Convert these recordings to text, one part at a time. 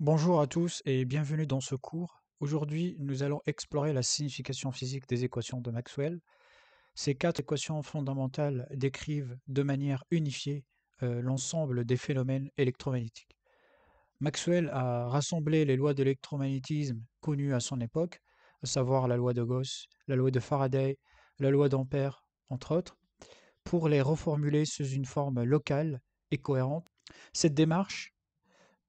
Bonjour à tous et bienvenue dans ce cours. Aujourd'hui, nous allons explorer la signification physique des équations de Maxwell. Ces quatre équations fondamentales décrivent de manière unifiée euh, l'ensemble des phénomènes électromagnétiques. Maxwell a rassemblé les lois de l'électromagnétisme connues à son époque, à savoir la loi de Gauss, la loi de Faraday, la loi d'Ampère, entre autres, pour les reformuler sous une forme locale et cohérente. Cette démarche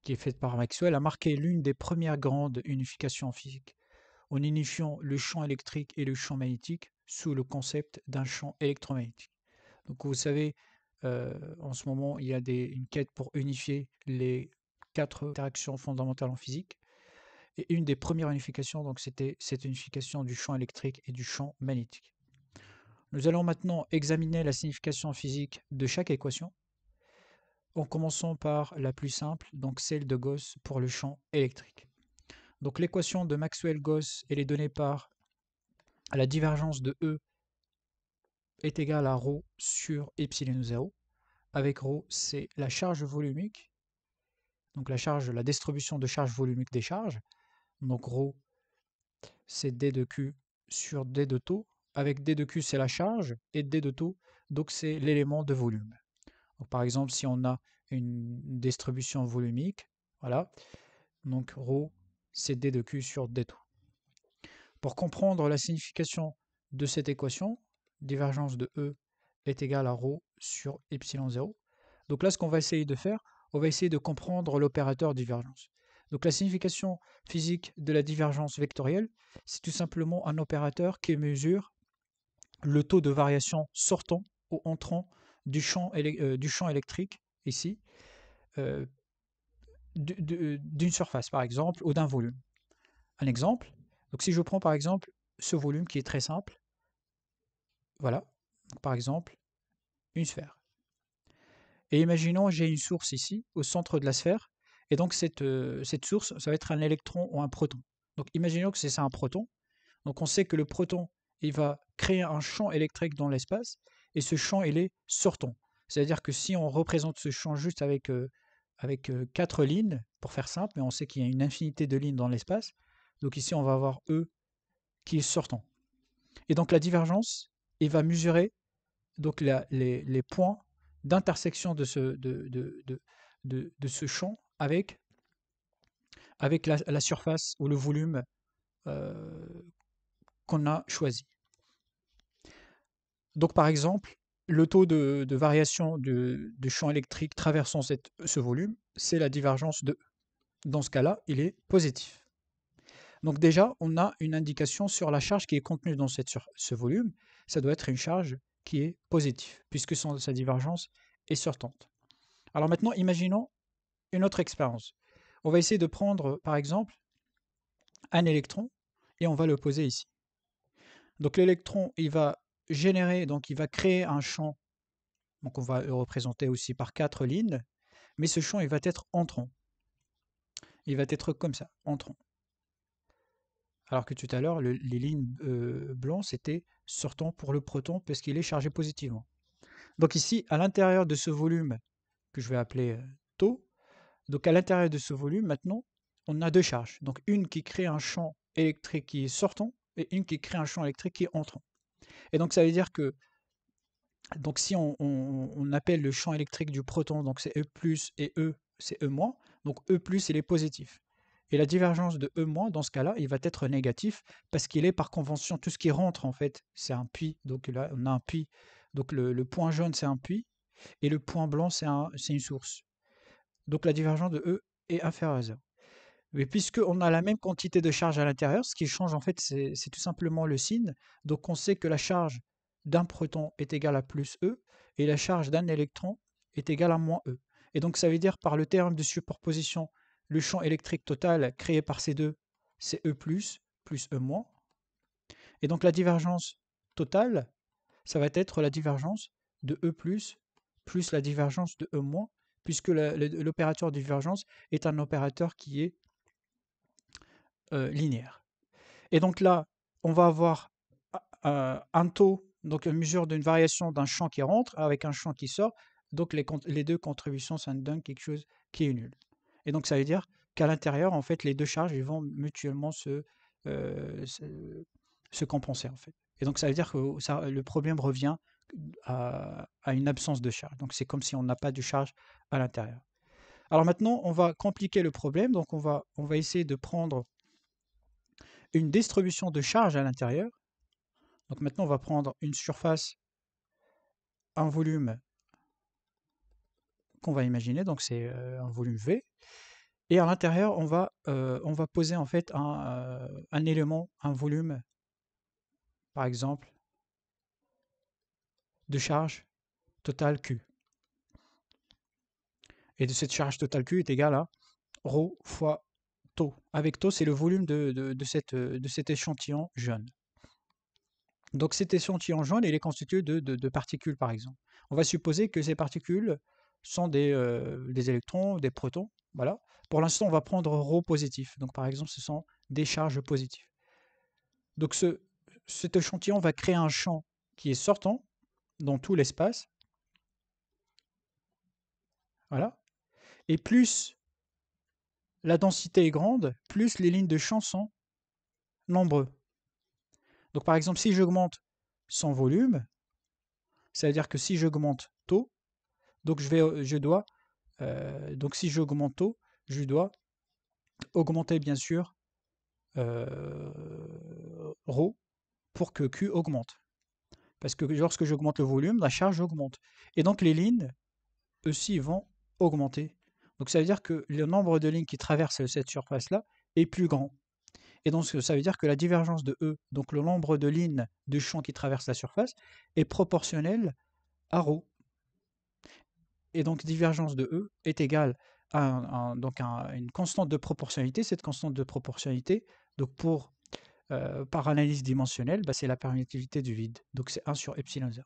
qui est faite par Maxwell, a marqué l'une des premières grandes unifications en physique, en unifiant le champ électrique et le champ magnétique sous le concept d'un champ électromagnétique. Donc vous savez, euh, en ce moment, il y a une quête pour unifier les quatre interactions fondamentales en physique. Et une des premières unifications, donc c'était cette unification du champ électrique et du champ magnétique. Nous allons maintenant examiner la signification physique de chaque équation en commençant par la plus simple, donc celle de Gauss pour le champ électrique. Donc l'équation de Maxwell-Gauss, elle est donnée par la divergence de E est égale à ρ sur epsilon 0, avec rho c'est la charge volumique, donc la charge, la distribution de charge volumique des charges, donc ρ c'est d de q sur d de taux, avec d de q c'est la charge, et d de taux donc c'est l'élément de volume par exemple, si on a une distribution volumique, voilà, donc ρ, c'est d de q sur d tout. Pour comprendre la signification de cette équation, divergence de E est égale à ρ sur epsilon 0 Donc là, ce qu'on va essayer de faire, on va essayer de comprendre l'opérateur divergence. Donc la signification physique de la divergence vectorielle, c'est tout simplement un opérateur qui mesure le taux de variation sortant ou entrant euh, du champ, électrique, ici, euh, euh, d'une surface, par exemple, ou d'un volume. Un exemple, donc si je prends par exemple ce volume qui est très simple, voilà, par exemple, une sphère. Et imaginons, j'ai une source ici, au centre de la sphère, et donc cette, cette source, ça va être un électron ou un proton. Donc imaginons que c'est ça un proton. Donc on sait que le proton, il va créer un champ électrique dans l'espace, et ce champ, il est sortant. C'est-à-dire que si on représente ce champ juste avec, euh, avec euh, quatre lignes, pour faire simple, mais on sait qu'il y a une infinité de lignes dans l'espace, donc ici on va avoir E qui est sortant. Et donc la divergence, il va mesurer donc la, les, les, points d'intersection de ce, de, de, ce champ avec, avec la, surface ou le volume euh, qu'on a choisi. Donc, par exemple, le taux de, variation du, champ électrique traversant ce volume, c'est la divergence de E. Dans ce cas-là, il est positif. Donc déjà, on a une indication sur la charge qui est contenue dans cette, ce volume. Ça doit être une charge qui est positive, puisque sa divergence est sortante. Alors maintenant, imaginons une autre expérience. On va essayer de prendre, par exemple, un électron et on va le poser ici. Donc l'électron, il va générer, donc il va créer un champ, donc on va le euh, représenter aussi par quatre lignes, mais ce champ il va être entrant. Il va être comme ça, entrant. Alors que tout à l'heure, les lignes euh, blanches c'était sortant pour le proton parce qu'il est chargé positivement. Donc ici, à l'intérieur de ce volume que je vais appeler euh, taux, donc à l'intérieur de ce volume, maintenant, on a deux charges. Donc une qui crée un champ électrique qui est sortant et une qui crée un champ électrique qui est entrant. Et donc ça veut dire que donc si on, appelle le champ électrique du proton, donc c'est E et E, c'est E donc E il est positif. Et la divergence de E- dans ce cas-là, il va être négatif parce qu'il est par convention, tout ce qui rentre en fait, c'est un puits. Donc là, on a un puits. Donc le, point jaune, c'est un puits et le point blanc, c'est une source. Donc la divergence de E est inférieure à 0. Mais puisqu'on a la même quantité de charge à l'intérieur, ce qui change en fait, c'est tout simplement le signe. Donc on sait que la charge d'un proton est égale à plus E et la charge d'un électron est égale à moins E. Et donc ça veut dire par le terme de superposition, le champ électrique total créé par ces deux, c'est E plus, E moins. Et donc la divergence totale, ça va être la divergence de E plus, plus la divergence de E moins, puisque l'opérateur divergence est un opérateur qui est euh, linéaire. Et donc là, on va avoir euh, euh, un taux, donc une mesure d'une variation d'un champ qui rentre avec un champ qui sort. Donc les, les deux contributions, ça nous donne quelque chose qui est nul. Et donc ça veut dire qu'à l'intérieur, en fait, les deux charges, ils vont mutuellement se, se, compenser, en fait. Et donc ça veut dire que ça, le problème revient à, à une absence de charge. Donc c'est comme si on n'a pas de charge à l'intérieur. Alors maintenant, on va compliquer le problème. Donc on va, on va essayer de prendre une distribution de charge à l'intérieur. Donc maintenant, on va prendre une surface, un volume qu'on va imaginer, donc c'est euh, un volume V. Et à l'intérieur, on, va, euh, on va poser en fait un, euh, un élément, un volume, par exemple, de charge totale Q. Et de cette charge totale Q est égale à ρ fois taux. Avec taux, c'est le volume de, euh, de cet échantillon jaune. Donc cet échantillon jaune, il est constitué de, particules, par exemple. On va supposer que ces particules sont des, euh, des électrons, des protons. Voilà. Pour l'instant, on va prendre ρ positif. Donc par exemple, ce sont des charges positives. Donc ce, cet échantillon va créer un champ qui est sortant dans tout l'espace. Voilà. Et plus la densité est grande, plus les lignes de champ sont nombreuses. Donc par exemple, si j'augmente son volume, c'est-à-dire que si j'augmente tôt, donc je, dois, euh, donc si j'augmente tôt, je dois augmenter bien sûr euh, pour que Q augmente. Parce que lorsque j'augmente le volume, la charge augmente. Et donc les lignes aussi vont augmenter donc ça veut dire que le nombre de lignes qui traversent cette surface-là est plus grand. Et donc ça veut dire que la divergence de E, donc le nombre de lignes du champ qui traverse la surface, est proportionnelle à ρ. Et donc divergence de E est égale à, donc une constante de proportionnalité. Cette constante de proportionnalité, donc pour euh, par analyse dimensionnelle, bah, c'est la permittivité du vide. Donc c'est 1 sur epsilon 0.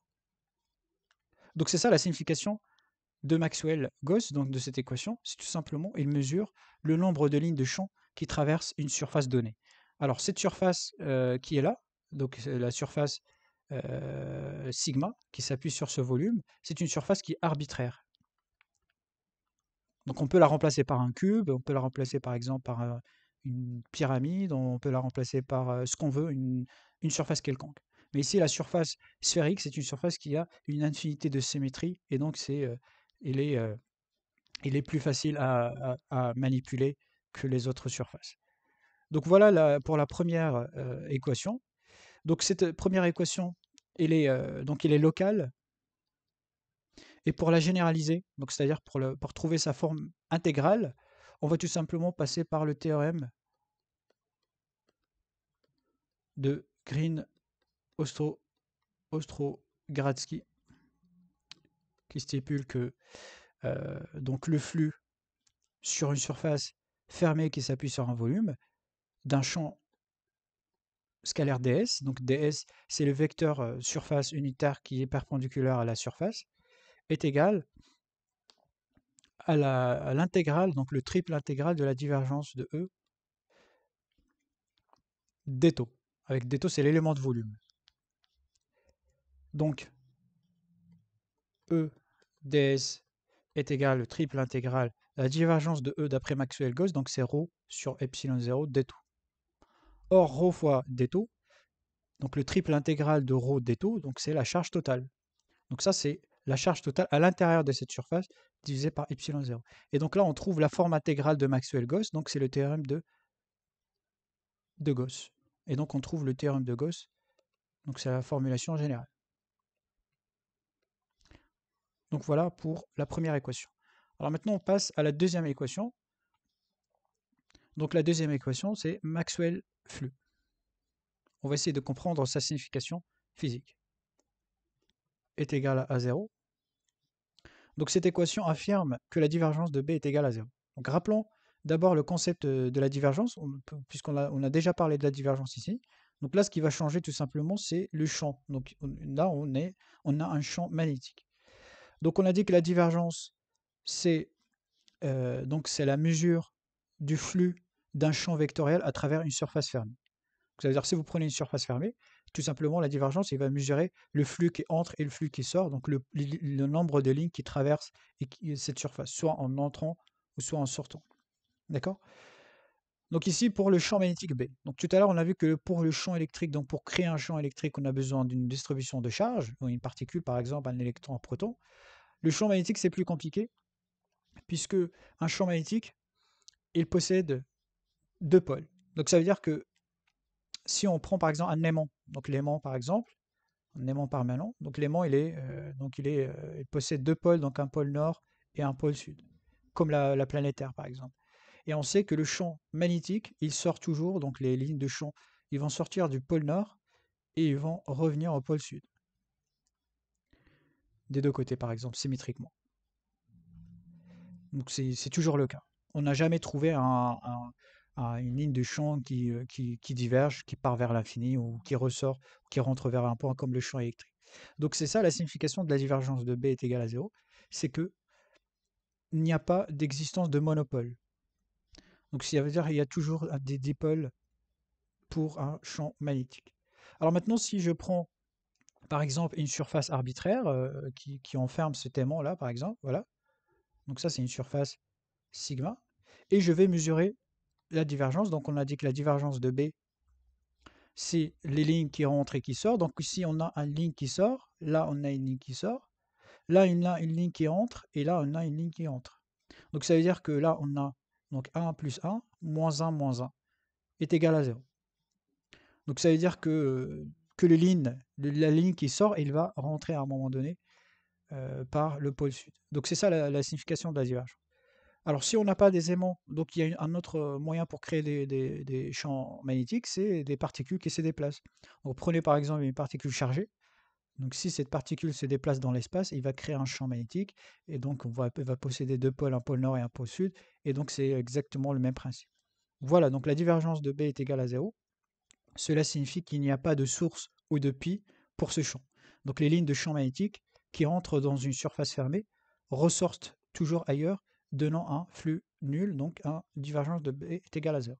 Donc c'est ça la signification de Maxwell-Gauss, donc de cette équation, c'est tout simplement, il mesure le nombre de lignes de champ qui traversent une surface donnée. Alors cette surface euh, qui est là, donc la surface euh, sigma qui s'appuie sur ce volume, c'est une surface qui est arbitraire. Donc on peut la remplacer par un cube, on peut la remplacer par exemple par euh, une pyramide, on peut la remplacer par ce qu'on veut, une, une surface quelconque. Mais ici, la surface sphérique, c'est une surface qui a une infinité de symétrie, et donc c'est il est, euh, il est plus facile à, manipuler que les autres surfaces. Donc voilà pour la première euh, équation. Donc cette euh, première équation, elle est, donc est locale. Et pour la généraliser, c'est-à-dire pour, pour trouver sa forme intégrale, on va tout simplement passer par le théorème de Green-Ostrogradsky. ostro qui stipule que donc le flux sur une surface fermée qui s'appuie sur un volume d'un champ scalaire ds. Donc ds, c'est le vecteur surface unitaire qui est perpendiculaire à la surface, est égal à l'intégrale, donc le triple intégrale de la divergence de E d'étau. Avec d'étau, c'est l'élément de volume. Donc, E ds est égal au triple intégrale la divergence de E d'après Maxwell-Gauss, donc c'est ρ sur epsilon 0 tout. Or, ρ fois tout, donc le triple intégral de ρ tout, donc c'est la charge totale. Donc ça, c'est la charge totale à l'intérieur de cette surface divisée par epsilon 0. Et donc là, on trouve la forme intégrale de Maxwell-Gauss, donc c'est le théorème de, de Gauss. Et donc on trouve le théorème de Gauss, donc c'est la formulation générale. Donc voilà pour la première équation. Alors maintenant, on passe à la deuxième équation. Donc la deuxième équation, c'est Maxwell flux. On va essayer de comprendre sa signification physique. Est égale à 0. Donc cette équation affirme que la divergence de B est égale à 0. Donc rappelons d'abord le concept euh, de la divergence, puisqu'on a, on a déjà parlé de la divergence ici. Donc là, ce qui va changer tout simplement, c'est le champ. Donc là, on, est, on a un champ magnétique. Donc on a dit que la divergence, euh, c'est la mesure du flux d'un champ vectoriel à travers une surface fermée. Ça veut dire si vous prenez une surface fermée, tout simplement la divergence, il va mesurer le flux qui entre et le flux qui sort, donc le, nombre de lignes qui traversent cette surface, soit en entrant ou soit en sortant. D'accord Donc ici, pour le champ magnétique B. Donc tout à l'heure, on a vu que pour le champ électrique, donc pour créer un champ électrique, on a besoin d'une distribution de charge, une particule par exemple, un électron, un proton. Le champ magnétique, c'est plus compliqué, puisque un champ magnétique, il possède deux pôles. Donc ça veut dire que si on prend par exemple un aimant, donc l'aimant par exemple, un aimant permanent, donc l'aimant il est, euh, donc il est, euh, possède deux pôles, donc un pôle nord et un pôle sud, comme la, la, planète Terre par exemple. Et on sait que le champ magnétique, il sort toujours, donc les lignes de champ, ils vont sortir du pôle nord et ils vont revenir au pôle sud des deux côtés, par exemple, symétriquement. Donc c'est toujours le cas. On n'a jamais trouvé une ligne de champ euh, qui, qui, diverge, qui part vers l'infini ou qui ressort, qui rentre vers un point comme le champ électrique. Donc c'est ça la signification de la divergence de B est égale à 0, c'est que il n'y a pas d'existence de monopole. Donc ça veut dire qu'il y a toujours des dipôles pour un champ magnétique. Alors maintenant si je prends par exemple, une surface arbitraire euh, qui, enferme cet aimant-là, par exemple. Voilà. Donc ça, c'est une surface sigma. Et je vais mesurer la divergence. Donc on a dit que la divergence de B, c'est les lignes qui rentrent et qui sortent. Donc ici, on a une ligne qui sort. Là, on a une ligne qui sort. Là, on a une ligne qui entre. Et là, on a une ligne qui entre. Donc ça veut dire que là, on a donc 1 plus 1, moins 1, moins 1, est égal à 0. Donc ça veut dire que euh, que la ligne qui sort, il va rentrer à un moment donné euh, par le pôle sud. Donc c'est ça la, signification de la divergence. Alors si on n'a pas des aimants, donc il y a un autre euh, moyen pour créer des, champs magnétiques, c'est des particules qui se déplacent. Donc prenez par exemple une particule chargée. Donc si cette particule se déplace dans l'espace, il va créer un champ magnétique, et donc on va, va posséder deux pôles, un pôle nord et un pôle sud, et donc c'est exactement le même principe. Voilà, donc la divergence de B est égale à 0. Cela signifie qu'il n'y a pas de source ou de pi pour ce champ. Donc les lignes de champ magnétique qui rentrent dans une surface fermée ressortent toujours ailleurs, donnant un flux nul, donc un divergence de B est égal à 0.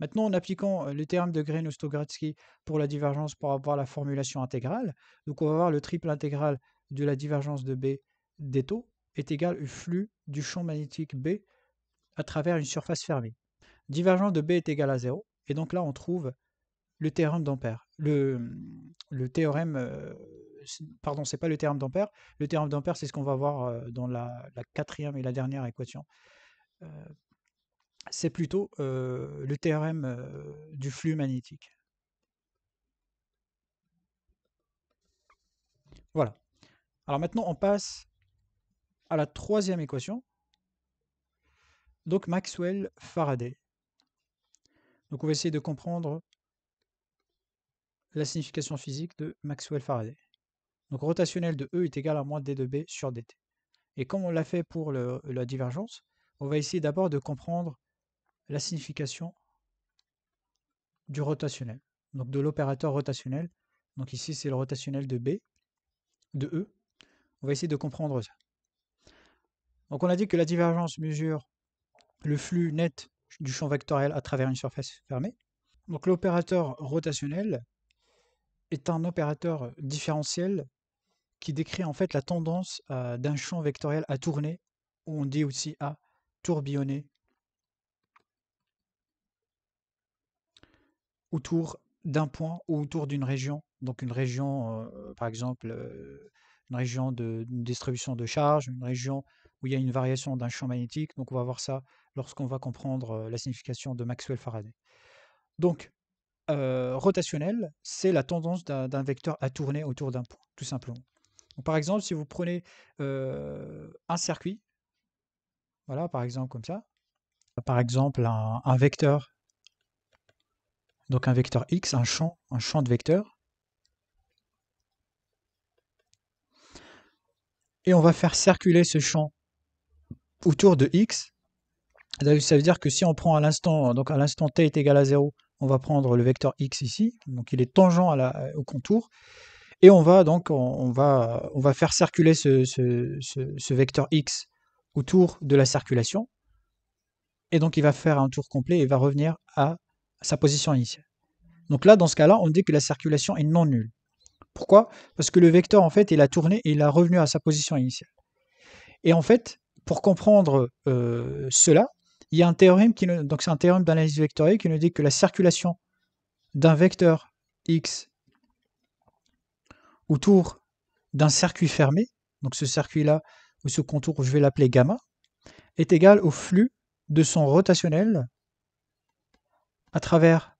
Maintenant, en appliquant euh, le théorème de green ostogradsky pour la divergence pour avoir la formulation intégrale, donc on va avoir le triple intégral de la divergence de B des taux est égal au flux du champ magnétique B à travers une surface fermée. Divergence de B est égal à 0, et donc là on trouve le théorème d'Ampère. Le, mmh, théorème, pardon, c'est pas le théorème d'Ampère. Le théorème d'Ampère, c'est ce qu'on va voir dans la, quatrième et la dernière équation. c'est plutôt le théorème du flux magnétique. Voilà. Alors maintenant, on passe à la troisième équation. Donc Maxwell-Faraday. Donc on va essayer de comprendre la signification physique de Maxwell Faraday. Donc rotationnel de E est égal à moins d de B sur dt. Et comme on l'a fait pour la divergence, on va essayer d'abord de comprendre la signification du rotationnel, donc de l'opérateur rotationnel. Donc ici, c'est le rotationnel de B, de E. On va essayer de comprendre ça. Donc on a dit que la divergence mesure le flux net du champ vectoriel à travers une surface fermée. Donc l'opérateur rotationnel, est un opérateur différentiel qui décrit en fait la tendance d'un champ vectoriel à tourner, ou on dit aussi à tourbillonner, autour d'un point ou autour d'une région. Donc une région, par exemple, une région de distribution de charge, une région où il y a une variation d'un champ magnétique. Donc on va voir ça lorsqu'on va comprendre la signification de Maxwell Faraday. Donc euh, rotationnel, c'est la tendance d'un vecteur à tourner autour d'un point, tout simplement. par exemple, si vous prenez euh, un circuit, voilà, par exemple comme ça, par exemple un, vecteur, donc un vecteur x, un champ, un champ de vecteurs, et on va faire circuler ce champ autour de x. Ça veut dire que si on prend à l'instant, donc à l'instant t est égal à 0, on va prendre le vecteur x ici, donc il est tangent au contour, et on va donc on, va, on va faire circuler ce, vecteur x autour de la circulation, et donc il va faire un tour complet et va revenir à sa position initiale. Donc là, dans ce cas-là, on dit que la circulation est non nulle. Pourquoi Parce que le vecteur, en fait, il a tourné et il a revenu à sa position initiale. Et en fait, pour comprendre euh, cela, il y a un théorème qui donc c'est un théorème d'analyse vectorielle qui nous dit que la circulation d'un vecteur x autour d'un circuit fermé, donc ce circuit-là ou ce contour, je vais l'appeler gamma, est égal au flux de son rotationnel à travers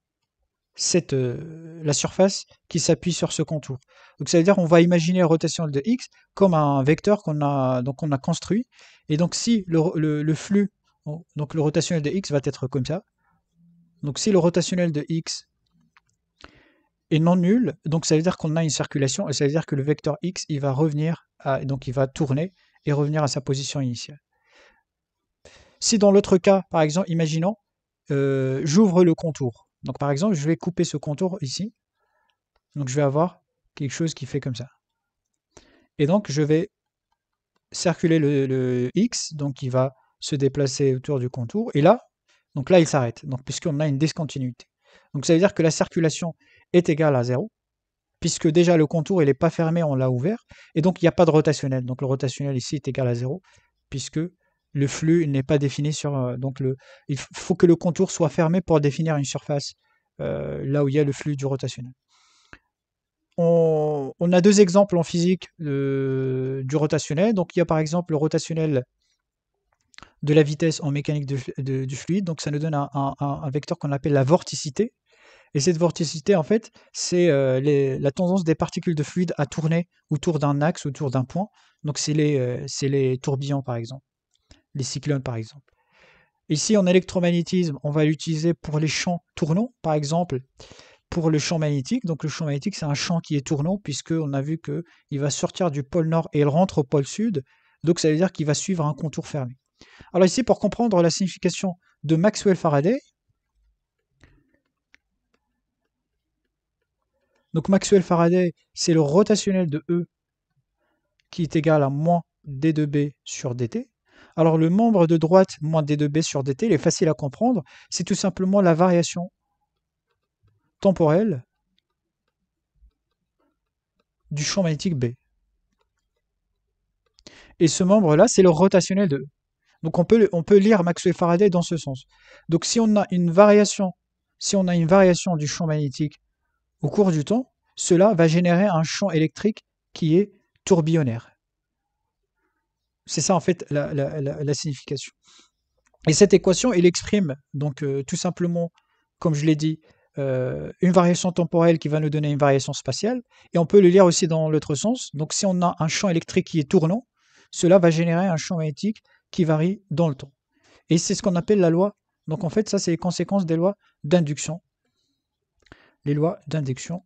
cette, euh, la surface qui s'appuie sur ce contour. Donc ça veut dire qu'on va imaginer le rotationnel de x comme un vecteur qu'on a, donc a construit. Et donc si le flux donc le rotationnel de x va être comme ça. Donc si le rotationnel de x est non nul, donc ça veut dire qu'on a une circulation, et ça veut dire que le vecteur x, il va revenir, à, donc il va tourner et revenir à sa position initiale. Si dans l'autre cas, par exemple, imaginons, euh, j'ouvre le contour. Donc par exemple, je vais couper ce contour ici. Donc je vais avoir quelque chose qui fait comme ça. Et donc je vais circuler le x, donc il va se déplacer autour du contour. Et là, donc là, il s'arrête. Donc, puisqu'on a une discontinuité. Donc, ça veut dire que la circulation est égale à 0, puisque déjà le contour, il n'est pas fermé, on l'a ouvert. Et donc, il n'y a pas de rotationnel. Donc, le rotationnel ici est égal à 0, puisque le flux n'est pas défini sur. Euh, donc, le, il faut que le contour soit fermé pour définir une surface euh, là où il y a le flux du rotationnel. On, a deux exemples en physique euh, du rotationnel. Donc, il y a par exemple le rotationnel de la vitesse en mécanique du fluide. Donc ça nous donne un, vecteur qu'on appelle la vorticité. Et cette vorticité, en fait, c'est euh, la tendance des particules de fluide à tourner autour d'un axe, autour d'un point. Donc c'est les, euh, les tourbillons, par exemple, les cyclones, par exemple. Ici, en électromagnétisme, on va l'utiliser pour les champs tournants, par exemple pour le champ magnétique. Donc le champ magnétique, c'est un champ qui est tournant, puisqu'on a vu qu'il va sortir du pôle nord et il rentre au pôle sud. Donc ça veut dire qu'il va suivre un contour fermé. Alors ici, pour comprendre la signification de Maxwell Faraday, donc Maxwell Faraday, c'est le rotationnel de E qui est égal à moins D2B sur dt. Alors le membre de droite moins D2B sur dt, il est facile à comprendre, c'est tout simplement la variation temporelle du champ magnétique B. Et ce membre-là, c'est le rotationnel de E. Donc on peut, on peut lire Maxwell Faraday dans ce sens. Donc si on a une variation, si on a une variation du champ magnétique au cours du temps, cela va générer un champ électrique qui est tourbillonnaire. C'est ça en fait la, signification. Et cette équation, elle exprime donc euh, tout simplement, comme je l'ai dit, euh, une variation temporelle qui va nous donner une variation spatiale. Et on peut le lire aussi dans l'autre sens. Donc si on a un champ électrique qui est tournant, cela va générer un champ magnétique qui varie dans le temps. Et c'est ce qu'on appelle la loi. Donc en fait, ça, c'est les conséquences des lois d'induction. Les lois d'induction.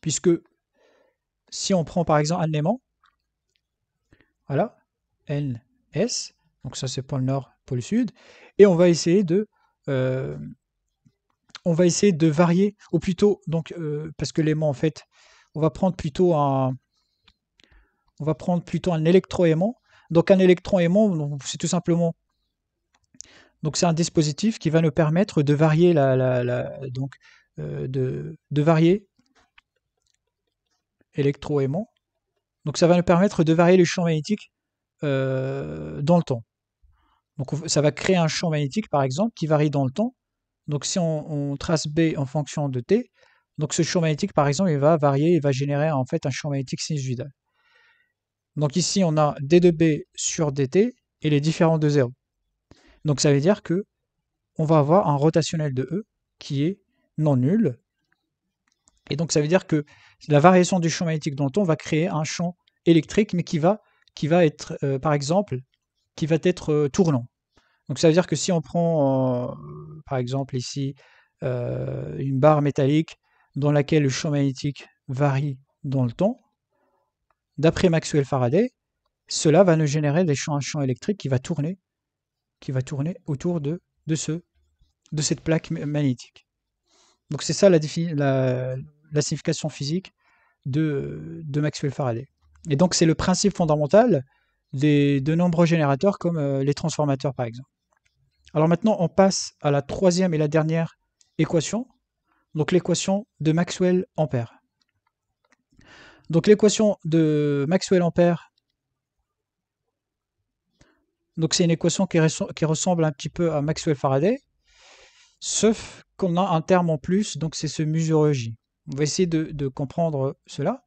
Puisque si on prend par exemple un aimant, voilà, N S, donc ça c'est le nord, pôle sud, et on va essayer de... Euh, on va essayer de varier, ou plutôt, donc, euh, parce que l'aimant, en fait, on va prendre plutôt un, on va prendre plutôt un électroaimant. Donc un électroaimant, c'est tout simplement donc c'est un dispositif qui va nous permettre de varier la, donc euh, de, varier électroaimant. Donc ça va nous permettre de varier le champ magnétique euh, dans le temps. Donc ça va créer un champ magnétique par exemple qui varie dans le temps. Donc si on, trace B en fonction de T, donc ce champ magnétique par exemple il va varier, il va générer en fait un champ magnétique sinusoidal. Donc ici, on a d de b sur dt, et les différents de 0. Donc ça veut dire que on va avoir un rotationnel de E qui est non nul. Et donc ça veut dire que la variation du champ magnétique dans le temps va créer un champ électrique, mais qui va, qui va être, euh, par exemple, qui va être euh, tournant. Donc ça veut dire que si on prend, euh, par exemple ici, une barre métallique dans laquelle le champ magnétique varie dans le temps, d'après Maxwell Faraday, cela va nous générer des champs, un champ électrique qui va tourner, qui va tourner autour de, de, ce, de cette plaque magnétique. Donc c'est ça la, signification physique de, de Maxwell Faraday. Et donc c'est le principe fondamental de nombreux générateurs comme euh, les transformateurs par exemple. Alors maintenant on passe à la troisième et la dernière équation, donc l'équation de Maxwell-Ampère. Donc l'équation de Maxwell-Ampère, donc c'est une équation qui, ressemble un petit peu à Maxwell-Faraday, sauf qu'on a un terme en plus, donc c'est ce mu On va essayer de, comprendre cela.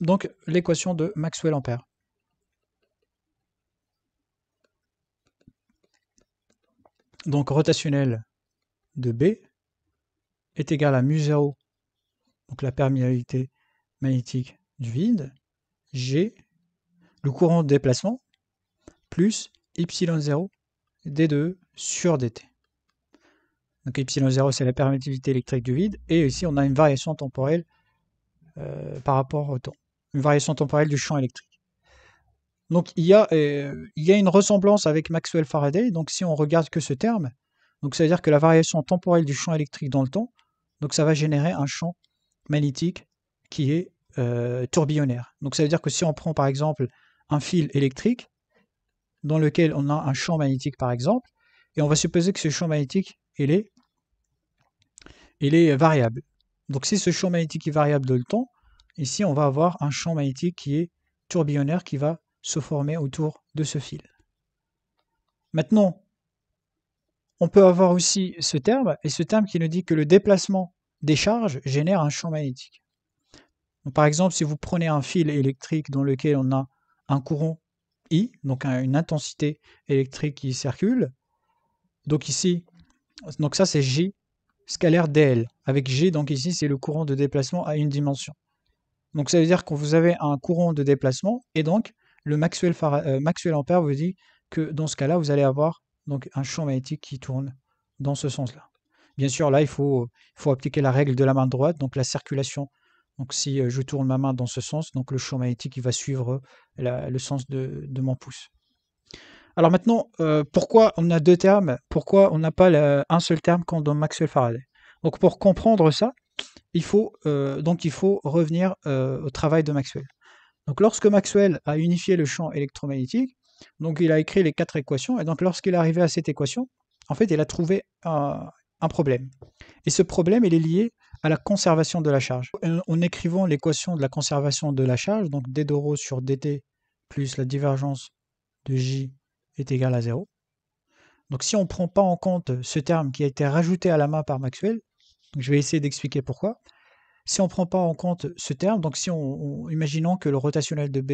Donc l'équation de Maxwell-Ampère. Donc rotationnelle de B est égale à mu donc la perméabilité magnétique du vide, G, le courant de déplacement, plus y0 d2 e sur dt. Donc y0 c'est la perméabilité électrique du vide, et ici on a une variation temporelle euh, par rapport au temps, une variation temporelle du champ électrique. Donc il y, a, euh, il y une ressemblance avec Maxwell Faraday, donc si on regarde que ce terme, donc ça veut dire que la variation temporelle du champ électrique dans le temps, donc ça va générer un champ magnétique qui est euh, tourbillonnaire. Donc ça veut dire que si on prend par exemple un fil électrique dans lequel on a un champ magnétique par exemple, et on va supposer que ce champ magnétique, il est, il est variable. Donc si ce champ magnétique est variable dans le temps, ici on va avoir un champ magnétique qui est tourbillonnaire qui va se former autour de ce fil. Maintenant, on peut avoir aussi ce terme, et ce terme qui nous dit que le déplacement des charges génèrent un champ magnétique. par exemple, si vous prenez un fil électrique dans lequel on a un courant I, donc une intensité électrique qui circule, donc ici, donc ça c'est J scalaire DL, avec G, donc ici c'est le courant de déplacement à une dimension. Donc ça veut dire que vous avez un courant de déplacement, et donc le Maxwell, euh, Ampère vous dit que dans ce cas-là, vous allez avoir donc un champ magnétique qui tourne dans ce sens-là. Bien sûr, là, il faut, appliquer la règle de la main droite, donc la circulation. Donc si euh, je tourne ma main dans ce sens, donc le champ magnétique va suivre euh, le sens de, mon pouce. Alors maintenant, euh, pourquoi on a deux termes Pourquoi on n'a pas un seul terme on donne Maxwell Faraday Donc pour comprendre ça, il faut, donc il faut revenir au travail de Maxwell. Donc lorsque Maxwell a unifié le champ électromagnétique, donc il a écrit les quatre équations, et donc lorsqu'il est arrivé à cette équation, en fait il a trouvé, un, un problème. Et ce problème, il est lié à la conservation de la charge. En écrivant l'équation de la conservation de la charge, donc d d'euro sur dt plus la divergence de j est égale à 0. Donc si on ne prend pas en compte ce terme qui a été rajouté à la main par Maxwell, je vais essayer d'expliquer pourquoi. Si on ne prend pas en compte ce terme, donc si on, imaginons que le rotationnel de B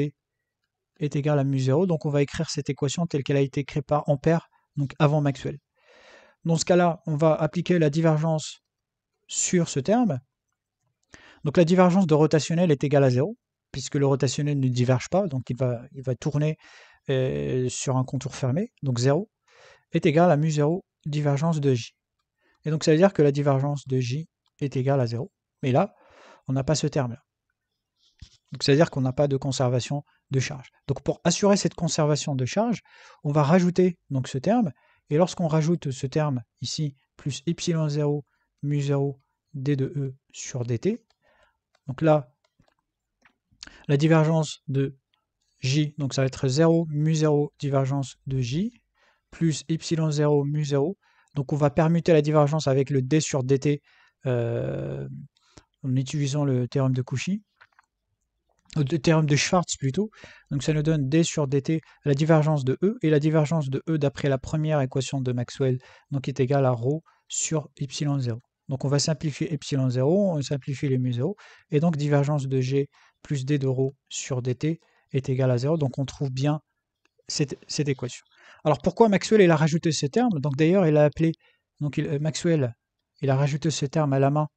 est égal à mu0, donc on va écrire cette équation telle qu'elle a été créée par Ampère, donc avant Maxwell. Dans ce cas-là, on va appliquer la divergence sur ce terme. Donc la divergence de rotationnel est égale à 0, puisque le rotationnel ne diverge pas, donc il va, il va tourner euh, sur un contour fermé, donc 0 est égal à mu0 divergence de j. Et donc ça veut dire que la divergence de j est égale à 0. Mais là, on n'a pas ce terme-là. Donc ça veut dire qu'on n'a pas de conservation de charge. Donc pour assurer cette conservation de charge, on va rajouter donc ce terme et lorsqu'on rajoute ce terme ici, plus y0 mu 0 d de e sur dt, donc là, la divergence de j, donc ça va être 0 mu 0 divergence de j, plus y0 mu 0. Donc on va permuter la divergence avec le d sur dt euh, en utilisant le théorème de Cauchy théorème de Schwartz plutôt. Donc ça nous donne d sur dt, la divergence de E, et la divergence de E d'après la première équation de Maxwell, donc est égale à ρ sur y0. Donc on va simplifier y0, on simplifie les mu 0, et donc divergence de g plus d de rho sur dt est égal à 0, donc on trouve bien cette, équation. Alors pourquoi Maxwell il a rajouté ce terme Donc d'ailleurs il a appelé, donc euh, Maxwell il a rajouté ce terme à la main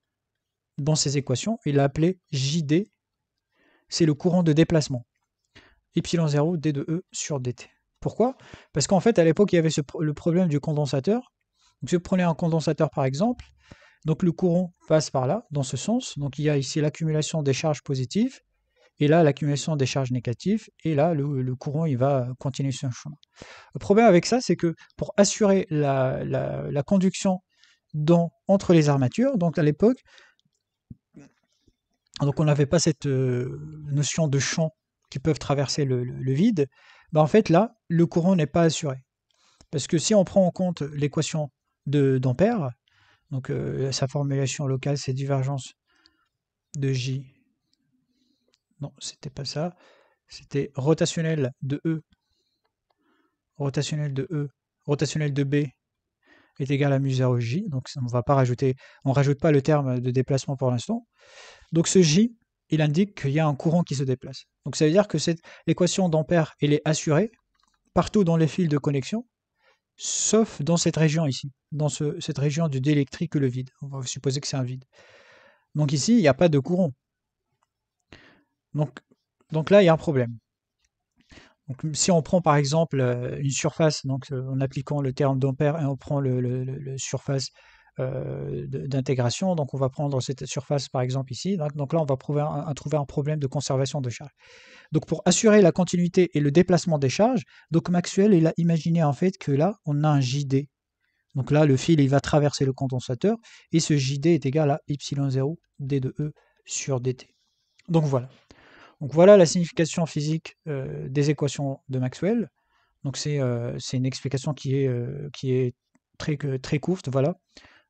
dans ses équations, il l'a appelé JD c'est le courant de déplacement. Epsilon 0 d de E sur dt. Pourquoi Parce qu'en fait, à l'époque, il y avait le problème du condensateur. si vous prenez un condensateur, par exemple, donc le courant passe par là, dans ce sens. Donc il y a ici l'accumulation des charges positives, et là l'accumulation des charges négatives, et là le, courant il va continuer un chemin. Le problème avec ça, c'est que pour assurer la, conduction entre les armatures, donc à l'époque, donc on n'avait pas cette euh, notion de champs qui peuvent traverser le, vide, bah, en fait là, le courant n'est pas assuré. Parce que si on prend en compte l'équation d'Ampère, donc euh, sa formulation locale, c'est divergence de J. Non, c'était pas ça. C'était rotationnel de E. Rotationnel de E. Rotationnel de B est égal à mu 0 j. Donc on va pas rajouter, on rajoute pas le terme de déplacement pour l'instant. Donc ce j, il indique qu'il y a un courant qui se déplace. Donc ça veut dire que cette équation d'ampère, elle est assurée partout dans les fils de connexion, sauf dans cette région ici, dans cette région du délectrique le vide. On va supposer que c'est un vide. Donc ici, il n'y a pas de courant. Donc, donc là, il y a un problème si on prend par exemple euh, une surface, donc euh, en appliquant le terme d'ampère et on prend le, surface euh, d'intégration, donc on va prendre cette surface par exemple ici, donc là on va trouver un, problème de conservation de charge. Donc pour assurer la continuité et le déplacement des charges, donc Maxwell il a imaginé en fait que là on a un JD. Donc là le fil il va traverser le condensateur et ce JD est égal à y0 d de E sur dt. Donc voilà. Donc voilà la signification physique euh, des équations de Maxwell. Donc c'est euh, une explication qui est, euh, qui est très, très courte. Voilà.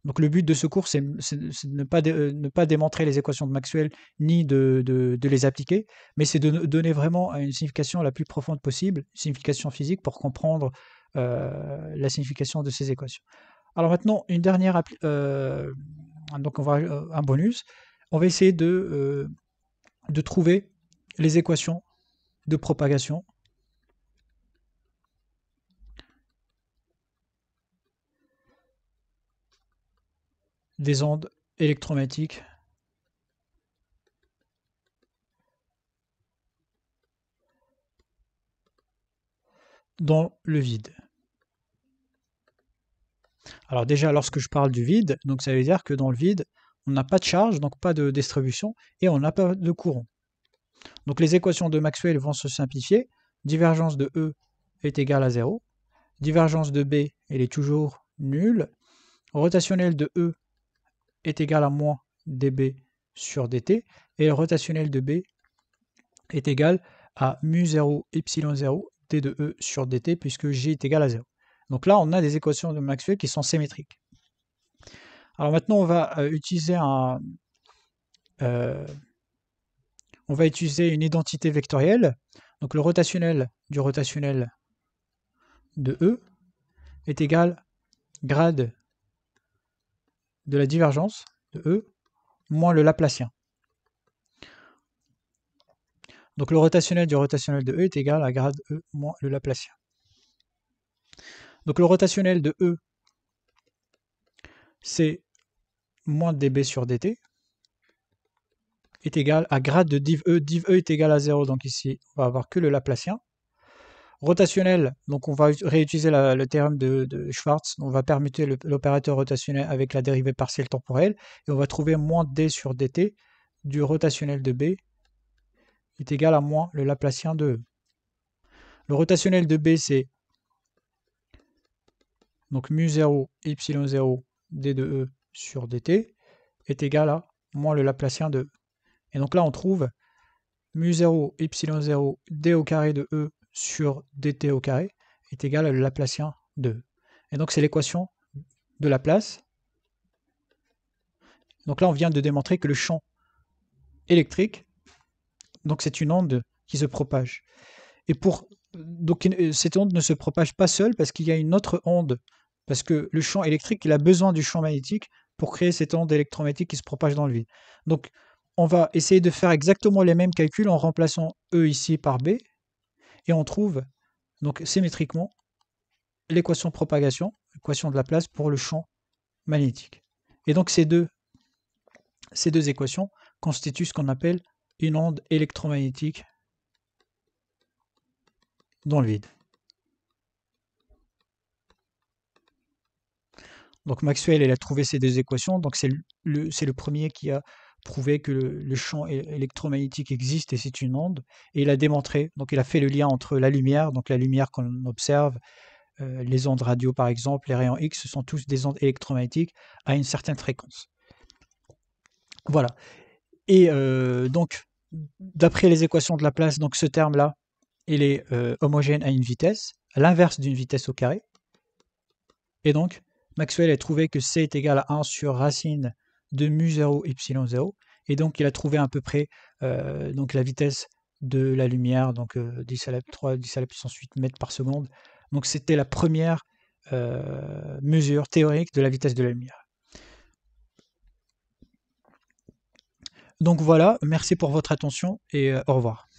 Donc le but de ce cours, c'est ne, pas ne pas démontrer les équations de Maxwell ni de, les appliquer, mais c'est de donner vraiment une signification la plus profonde possible, une signification physique pour comprendre la signification de ces équations. Alors maintenant, une dernière donc on va un bonus. On va essayer de, de trouver les équations de propagation. des ondes électromagnétiques dans le vide. Alors déjà, lorsque je parle du vide, donc ça veut dire que dans le vide, on n'a pas de charge, donc pas de distribution, et on n'a pas de courant. Donc les équations de Maxwell vont se simplifier. Divergence de E est égale à 0. Divergence de B, elle est toujours nulle. Rotationnel de E est égal à moins dB sur dt. Et rotationnel de B est égal à mu0 epsilon0 t de E sur dt puisque G est égal à 0. Donc là, on a des équations de Maxwell qui sont symétriques. Alors maintenant, on va euh, utiliser un... Euh, on va utiliser une identité vectorielle. Donc le rotationnel du rotationnel de E est égal grade de la divergence de E moins le Laplacien. Donc le rotationnel du rotationnel de E est égal à grade E moins le Laplacien. Donc le rotationnel de E, c'est moins dB sur dt, est égal à grade de div E. Div E est égal à 0, donc ici, on va avoir que le Laplacien. Rotationnel, donc on va réutiliser le théorème de, Schwartz, on va permuter l'opérateur rotationnel avec la dérivée partielle temporelle, et on va trouver moins d sur dt du rotationnel de b est égal à moins le Laplacien de E. Le rotationnel de B, c'est donc mu0, y0, d de E sur dt est égal à moins le Laplacien de E. Et donc là, on trouve mu0 y0 d au carré de e sur dt au carré est égal à le Laplacien de e. Et donc c'est l'équation de Laplace. Donc là, on vient de démontrer que le champ électrique, donc c'est une onde qui se propage. Et pour donc euh, cette onde ne se propage pas seule parce qu'il y a une autre onde, parce que le champ électrique, il a besoin du champ magnétique pour créer cette onde électromagnétique qui se propage dans le vide. Donc on va essayer de faire exactement les mêmes calculs en remplaçant E ici par B. Et on trouve, donc symétriquement, l'équation de propagation, l'équation de la place pour le champ magnétique. Et donc ces deux, ces deux équations constituent ce qu'on appelle une onde électromagnétique dans le vide. Donc Maxwell, a trouvé ces deux équations. Donc c'est le, le, premier qui a prouver que le, champ électromagnétique existe et c'est une onde, et il a démontré, donc il a fait le lien entre la lumière, donc la lumière qu'on observe, euh, les ondes radio par exemple, les rayons X, ce sont tous des ondes électromagnétiques à une certaine fréquence. Voilà. Et euh, donc, d'après les équations de Laplace, donc ce terme-là, il est euh, homogène à une vitesse, à l'inverse d'une vitesse au carré. Et donc, Maxwell a trouvé que C est égal à 1 sur racine de mu0, y0. Et donc, il a trouvé à peu près euh, donc la vitesse de la lumière, donc 10 euh, à la 3, 10 à puissance 8 mètres par seconde. Donc, c'était la première euh, mesure théorique de la vitesse de la lumière. Donc voilà, merci pour votre attention et au revoir.